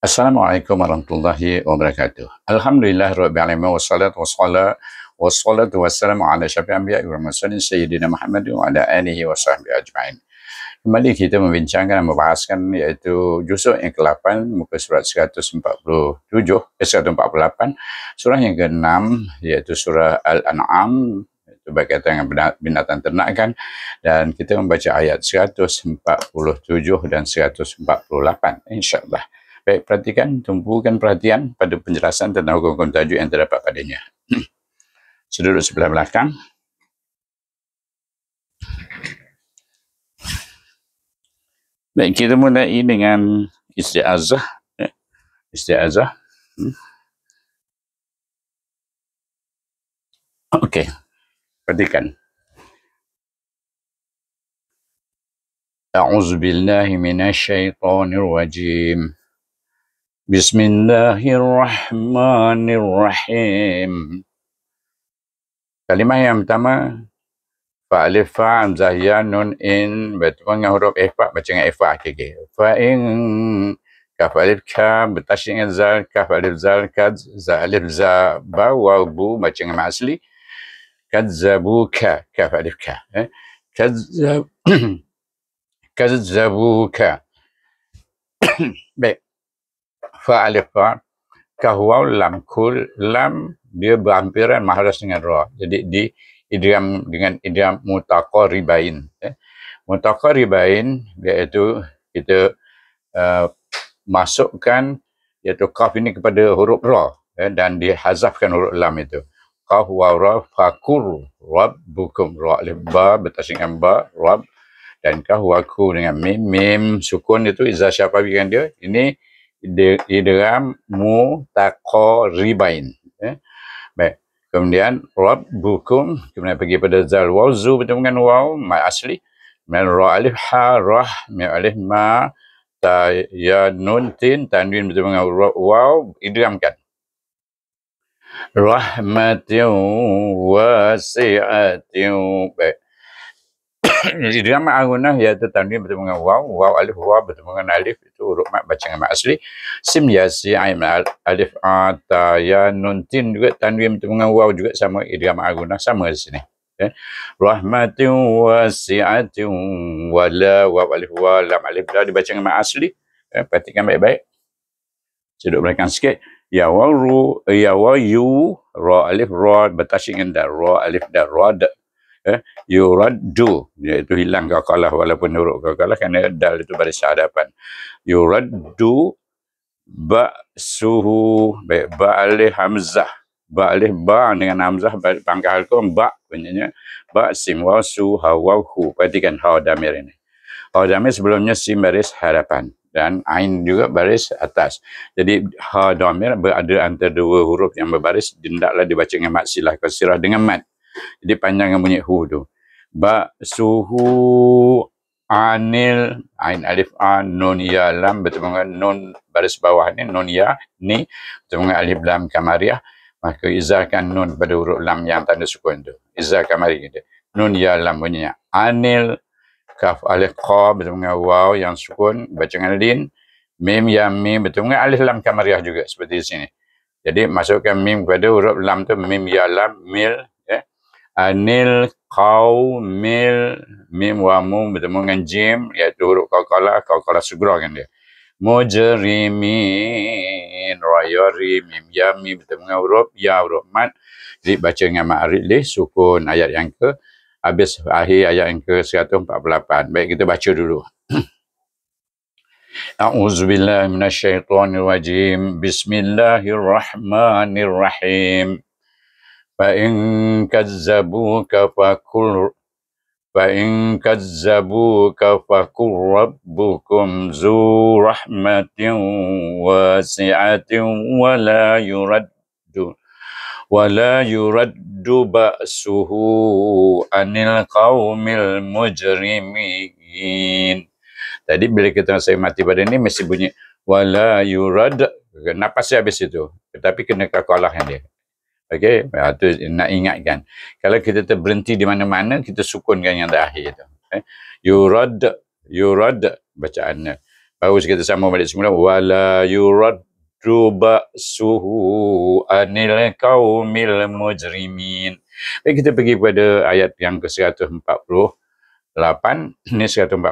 Assalamualaikum warahmatullahi wabarakatuh. Alhamdulillah rabbil alamin wassalatu wassalamu wassalatu wassalamu ala syafi'il anbiya wa mursalin sayyidina Muhammad wa ala alihi washabbihi ajmain. Kembali kita membincangkan dan membahaskan iaitu juzuk yang ke-8 muka surat 147 eh, 148 surah yang ke-6 iaitu surah Al-An'am itu berkaitan dengan binatang ternak kan? dan kita membaca ayat 147 dan 148 insyaallah baik perhatikan hmm. tumpukan perhatian pada penjelasan tentang hukum-hukum tajwid yang terdapat padanya seduduk sebelah belakang baik kita mulai dengan istiazah ya, istiazah hmm. Okey, perhatikan. A'udzu billahi minasy syaithanir rajim. بسم الله الرحمن الرحيم كلمة يا متما فألف عم زهيا نون إن بتوانغ حروف إفا بتشين إفا كي فإن كاف ألف كا بتشين زال كاف ألف زال كاد زال ألف زا با واو بو بتشين معسلي كاد زابو كا كاف ألف كا كاد زاب كاد زابو كا fa alifa kahwau lam kul lam dia berhampiran mahras dengan ra jadi di idiam dengan idiam mutaqaribain eh. Ya. mutaqaribain iaitu kita uh, masukkan iaitu kaf ini kepada huruf ra eh, dan dihazafkan huruf lam itu kaf wa ra fakur rab bukum ra alif ba bertasing ba rab dan kahwaku dengan mim mim sukun itu izah siapa bikin dia ini idram mu taqribain ya eh? baik kemudian rob bukum kemudian pergi pada zal wazu bertemu dengan waw mai asli min ra alif ha rah mi alif ma ta ya nun tin tanwin bertemu dengan waw idramkan rahmatin wasi'atin baik jadi nama agunah ya tu tanwin bertemu dengan waw, waw alif waw bertemu dengan alif itu huruf mat baca dengan mat asli. Sim ya si aim alif ata ya nuntin juga tanwin bertemu dengan waw juga sama eh, idrama agunah sama di sini. Okay. Eh? Rahmatin wasi'atin wala waw alif waw lam alif dah dibaca dengan mat asli. Okay. Eh, perhatikan baik-baik. Saya duduk belakang sikit. Ya wa ru ya wa yu ya ra alif ra batashin dan ra alif dan ra eh, yuraddu iaitu hilang kau kalah walaupun huruf kau kalah kerana dal itu pada syahadapan yuraddu ba suhu baik ba hamzah ba alif ba dengan hamzah pangkal al ba bunyinya ba sim waw su perhatikan ha damir ini ha damir sebelumnya sim baris hadapan dan ain juga baris atas. Jadi ha damir berada antara dua huruf yang berbaris hendaklah dibaca dengan mat silah kasirah dengan mat. Jadi panjang bunyi hu tu. Ba suhu anil ain alif a nun ya lam bertemu dengan nun baris bawah ni nun ya ni bertemu dengan alif lam kamariah maka izahkan nun pada huruf lam yang tanda sukun tu izah kamariah dia nun ya lam bunyinya anil kaf alif qa bertemu dengan waw yang sukun baca dengan lin mim ya mim bertemu dengan alif lam kamariah juga seperti di sini jadi masukkan mim kepada huruf lam tu mim ya lam mil anil ah, kau mil mim wamu bertemu dengan jim iaitu huruf kau kalkala lah. sugra kan dia mujrimin rayarim yami bertemu dengan huruf ya huruf mat jadi baca dengan ma'arid leh sukun ayat yang ke habis akhir ayat yang ke 148 baik kita baca dulu A'udzu billahi minasyaitonir rajim. Bismillahirrahmanirrahim. فإن كذبوك فقل فإن كذبوك فقل ربكم ذو رحمة واسعة ولا يرد ولا يرد بأسه عن القوم المجرمين Tadi bila kita saya mati pada ini mesti bunyi wala yurad napas dia habis itu tetapi kena kakolah yang dia Okey, itu ha, nak ingatkan. Kalau kita terberhenti di mana-mana, kita sukunkan yang terakhir itu. Okay. Eh, yurad, yurad, bacaannya. Baru kita sambung balik semula. Wala yuraddu suhu anil kaumil mujrimin. Baik, kita pergi pada ayat yang ke-148. Ini 147.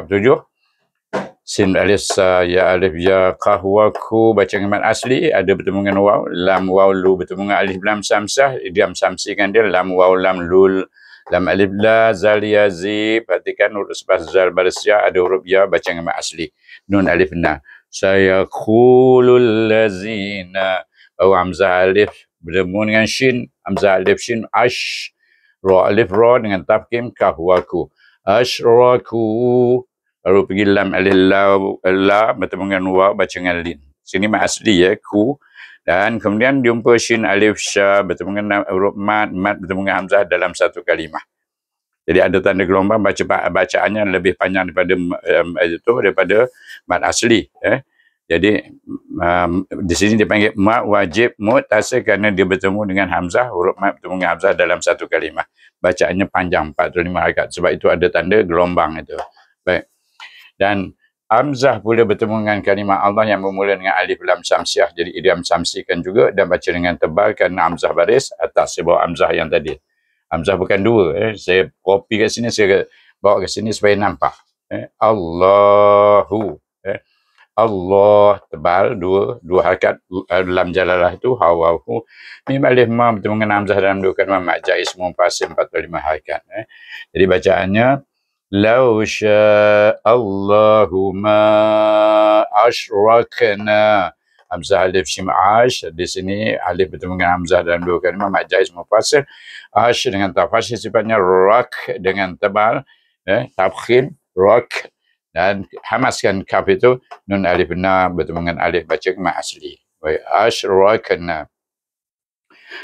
Sin alif sa ya alif ya kahwaku baca ngemat asli ada bertemu dengan waw lam waw lu bertemu dengan alif lam samsah dia samsikan dia lam waw lam lul lam alif la zal ya zi perhatikan huruf sebas zal balasya ada huruf ya baca ngemat asli nun alif na saya kulul lazina bahawa hamzah alif bertemu dengan shin hamzah alif shin ash ro alif ro dengan tafkim kahwaku ashraku Lalu pergi lam alillau la bertemu dengan waw baca dengan lin. Sini mak asli ya ku dan kemudian jumpa shin alif sya bertemu dengan huruf mat mat bertemu dengan hamzah dalam satu kalimah. Jadi ada tanda gelombang baca bacaannya lebih panjang daripada um, itu daripada mat asli eh. Jadi um, di sini dipanggil mat wajib mutasa kerana dia bertemu dengan hamzah huruf mat bertemu dengan hamzah dalam satu kalimah. Bacaannya panjang 45 harakat sebab itu ada tanda gelombang itu. Baik dan Amzah pula bertemu dengan kalimah Allah yang bermula dengan alif lam samsiah jadi idiom samsikan juga dan baca dengan tebal kan Amzah baris atas sebab Amzah yang tadi Amzah bukan dua eh. saya copy kat sini saya bawa ke sini supaya nampak eh. Allahu eh. Allah tebal dua dua harkat dalam eh, jalalah itu hawahu mim alif ma bertemu dengan Amzah dalam dua kan mamak jaiz mumpasim 45 harkat eh. jadi bacaannya لو شاء الله ما أشركنا Hamzah Alif Shim Ash di sini Alif bertemu dengan Hamzah dalam dua kalimah majaz mufasir Ash dengan tafasir sifatnya rak dengan tebal eh, tabkhin rak dan hamaskan kaf itu nun alif na bertemu dengan alif baca kemah asli Ash rakna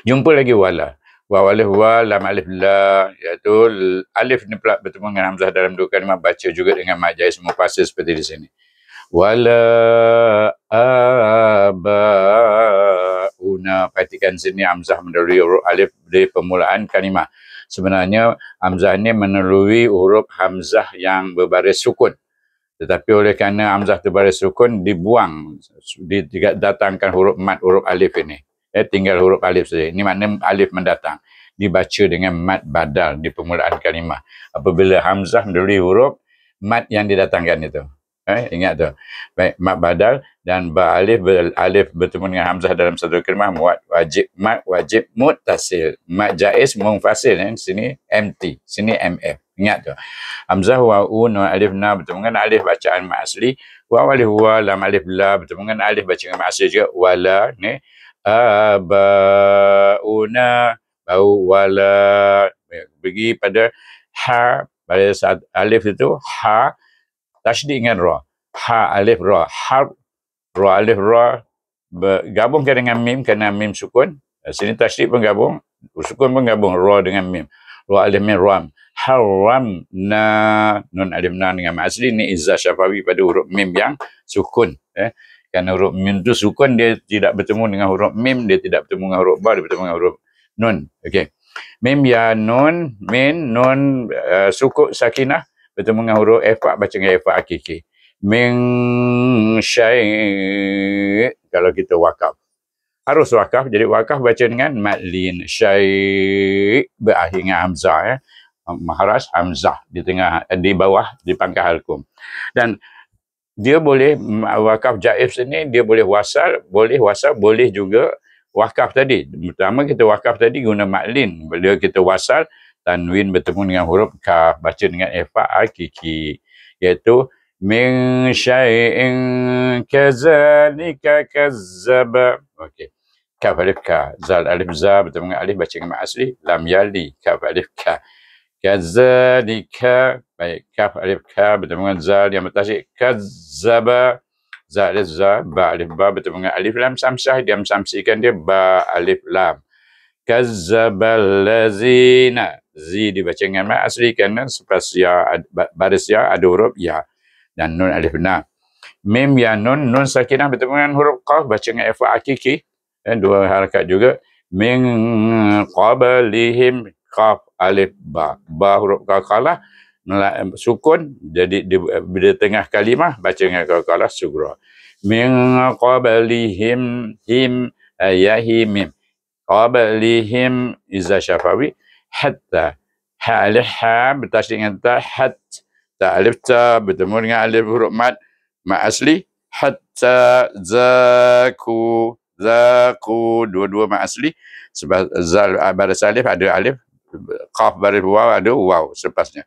jumpa lagi wala Waw alif wal lam alif la iaitu ya, alif ni pula bertemu dengan hamzah dalam dua kalimah baca juga dengan mad jaiz mufassil seperti di sini. Wala aba una perhatikan sini hamzah mendahului huruf alif di permulaan kalimah. Sebenarnya hamzah ni menelui huruf hamzah yang berbaris sukun. Tetapi oleh kerana hamzah terbaris sukun dibuang didatangkan huruf mat huruf alif ini eh, tinggal huruf alif saja. Ini maknanya alif mendatang. Dibaca dengan mat badal di permulaan kalimah. Apabila hamzah melalui huruf mat yang didatangkan itu. Eh, ingat tu. Baik, mat badal dan ba'alif ber alif bertemu dengan hamzah dalam satu kalimah. wajib mat wajib mutasil. Mat jais mufasil. Eh. Sini MT. Sini MF. Ingat tu. Hamzah wa'u nun alif na bertemu dengan alif bacaan mat asli. Wa'u alif wa lam alif la bertemu dengan alif bacaan mat asli juga. Wala ni. Eh abauna bau wala pergi pada ha pada saat alif itu ha tasydid dengan ra ha alif ra ha ra alif ra gabung dengan mim kerana mim sukun sini tasydid pun gabung sukun pun gabung ra dengan mim ra alif mim ram haram na nun alif na dengan asli ni izah syafawi pada huruf mim yang sukun eh kerana huruf mim tu sukun dia tidak bertemu dengan huruf mim, dia tidak bertemu dengan huruf ba, dia bertemu dengan huruf nun. Okey. Mim ya nun, min nun uh, sukuk sakinah bertemu dengan huruf fa baca dengan fa hakiki. Ming syai kalau kita wakaf. Harus wakaf. Jadi wakaf baca dengan matlin syai berakhir dengan hamzah ya. Maharas hamzah di tengah di bawah di pangkah halkum. Dan dia boleh wakaf jaif sini dia boleh wasal boleh wasal boleh juga wakaf tadi pertama kita wakaf tadi guna maklin bila kita wasal tanwin bertemu dengan huruf kaf baca dengan efa akiki iaitu min syai'in kazalika kazzaba okey kaf alif ka zal alif za bertemu dengan alif baca dengan asli lam yali kaf alif ka Ya zalika baik kaf alif ka, bertemu dengan zal yang bertasik kazaba zal za ba alif ba bertemu dengan alif lam samsah dia samsikan dia ba alif lam kazabal lazina zi dibaca dengan ma asli kerana sepas ya baris ya ada huruf ya dan nun alif na mim ya nun nun sakinah bertemu dengan huruf qaf baca dengan fa akiki dan eh, dua harakat juga min qabalihim kaf alif ba ba huruf kalkalah sukun jadi di, di, eh, di tengah kalimah baca dengan kalkalah sugra min qablihim him ayahim eh, qablihim iza syafawi hatta ha alif ha bertasdik dengan ta hat ta alif ta bertemu dengan alif huruf mad mat asli hatta zaku zaku dua-dua mat asli sebab zal ada ah, alif ada alif qaf baris waw ada waw selepasnya.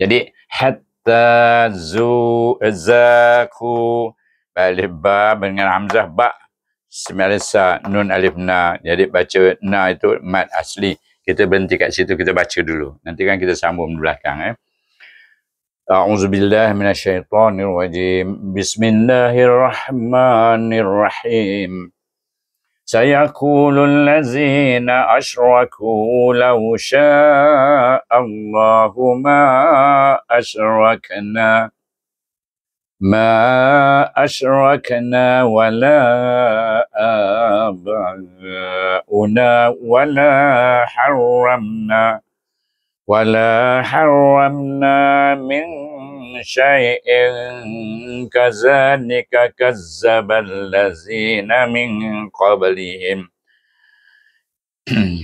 Jadi hatta zu zaku balik ba dengan hamzah ba semalisa nun alif na. Jadi baca na itu mat asli. Kita berhenti kat situ kita baca dulu. Nanti kan kita sambung di belakang eh. أعوذ بالله من الشيطان الرجيم سيقول الذين أشركوا لو شاء الله ما أشركنا ما أشركنا ولا آباؤنا ولا حرمنا ولا حرمنا من شيء كذلك كذب الذين من قبلهم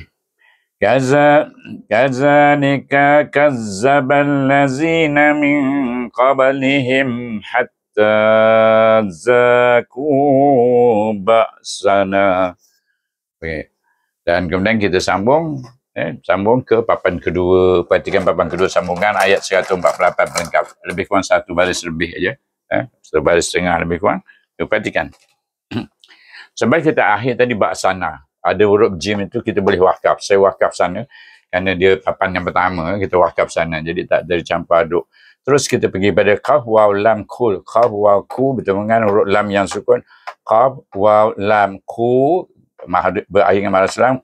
كذلك كذب الذين من قبلهم حتى ذاقوا بأسنا. Okay. Dan kemudian kita sambung Eh, sambung ke papan kedua, perhatikan papan kedua sambungan ayat 148 lengkap. Lebih kurang satu baris lebih aja. Eh, satu baris setengah lebih kurang. Kita perhatikan. Sebab kita akhir tadi bak sana. Ada huruf jim itu kita boleh wakaf. Saya wakaf sana. Kerana dia papan yang pertama, kita wakaf sana. Jadi tak dari campur aduk. Terus kita pergi pada kaf waw lam kul. Kaf waw ku bertemu dengan huruf lam yang sukun. Kaf waw lam ku berakhir dengan marah salam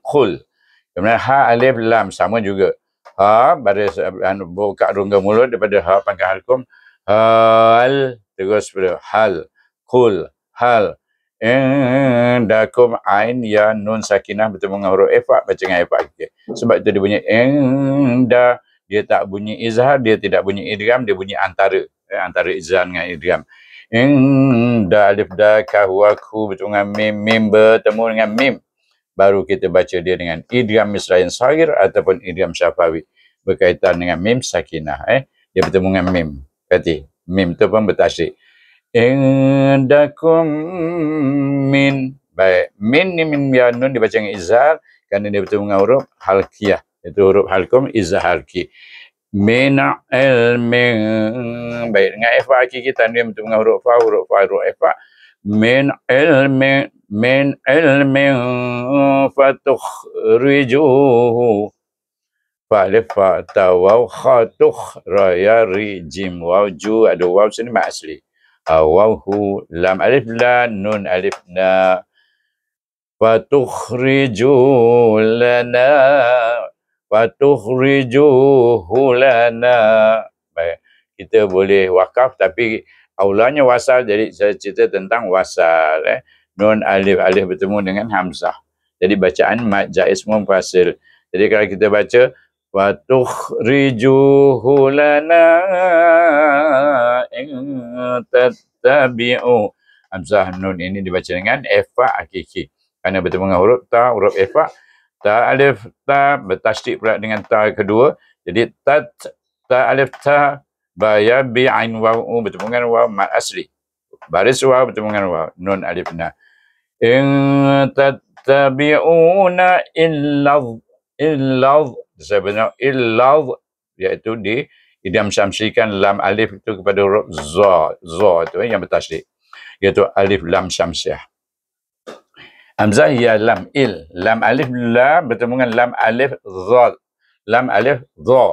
Kemudian ha alif lam sama juga. Ha pada buka rongga mulut daripada ha pangkal hukum Al. terus pada hal kul hal indakum ain ya nun sakinah bertemu dengan huruf ifa baca dengan ifa okay. sebab itu dia bunyi inda dia tak bunyi izhar dia tidak bunyi idgham dia bunyi antara eh, antara izhar dengan idgham inda alif da kahwaku bertemu dengan mim mim bertemu dengan mim baru kita baca dia dengan idiom Israel Sahir ataupun idiom Syafawi berkaitan dengan mim sakinah eh dia bertemu dengan mim berarti mim tu pun bertasik indakum min baik min ni mim ya nun dibaca dengan izal. kerana dia bertemu dengan huruf halkiyah itu huruf halkum izharki min ilmin baik dengan fa kita dia bertemu dengan huruf fa huruf fa huruf fa, min ilmi min ilmi fatukhrijuhu fa alif fa ta waw kha tukhra rijim waw ju ada waw sini mak asli waw hu lam alif la nun alif na fa tukhriju lana fa tukhriju lana baik kita boleh wakaf tapi Allahnya wasal jadi saya cerita tentang wasal eh. Nun alif alif bertemu dengan hamzah. Jadi bacaan mad jaiz munfasil. Jadi kalau kita baca watuh tukhrijuhu lana in tattabi'u hamzah nun ini dibaca dengan fa akiki. Karena bertemu dengan huruf ta huruf fa ta alif ta bertasdik pula dengan ta kedua. Jadi ta ta alif ta Bayar bi ain waw u oh, bertemu dengan waw mat asli. Baris waw bertemu dengan waw nun alif na. In tatabi'una illaz illaz sebenarnya benar illaz iaitu di idiom syamsikan lam alif itu kepada huruf za za itu eh, yang bertasydid iaitu alif lam syamsiah Hamzah ya lam il lam alif lam bertemu dengan lam alif za lam alif za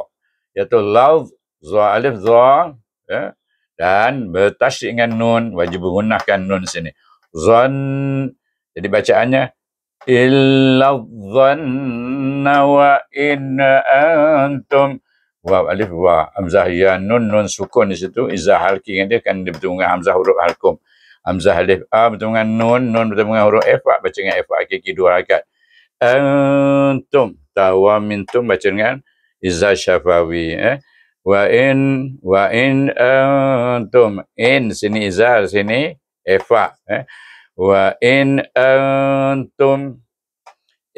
iaitu love Zua alif zua. Ya. Dan bertasyik dengan nun. Wajib menggunakan nun sini. Zon. Jadi bacaannya. Illa wa in antum. Wa alif wa. Hamzah ya nun. Nun sukun di situ. Izzah halki dengan dia. Kan dia bertemu dengan Hamzah huruf halkum. Hamzah alif a bertemu dengan nun. Nun bertemu dengan huruf efak. Baca dengan efak. Kiki dua akad. Antum. tawamintum mintum. Baca dengan Izzah syafawi. Eh wa in wa in antum in sini izal sini efa eh. wa in antum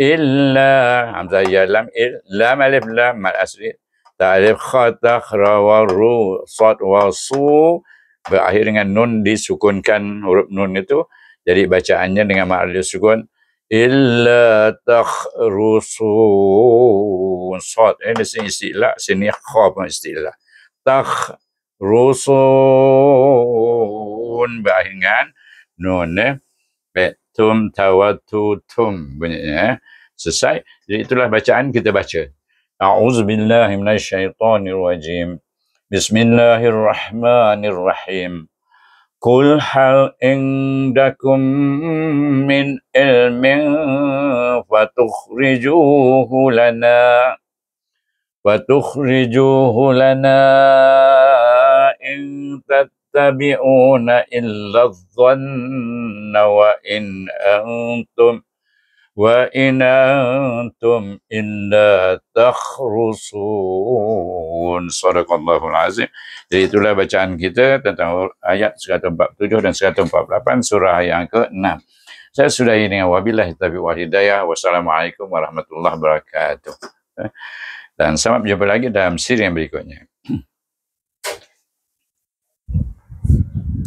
illa hamzah ya lam il lam alif lam mal asri ta'rif kha takhra wa ru sad wa su berakhir dengan nun disukunkan huruf nun itu jadi bacaannya dengan ma'al sukun إلا تخرصون صاد إن إيه سين استيلاء سين يخاف من استيلاء تخرصون بعدين نون إيه؟ بتم تواتو تم selesai jadi itulah bacaan kita baca أعوذ بالله من الشيطان الرجيم بسم الله الرحمن الرحيم قل هل عندكم من علم فتخرجوه لنا فتخرجوه لنا إن تتبعون إلا الظن وإن أنتم وإن أنتم إلا تخرصون صدق الله العظيم jadi itulah bacaan kita tentang ayat 147 dan 148 surah yang ke-6 saya sudah ini dengan wabillahi taufiq wal hidayah wassalamualaikum warahmatullahi wabarakatuh dan sampai jumpa lagi dalam siri yang berikutnya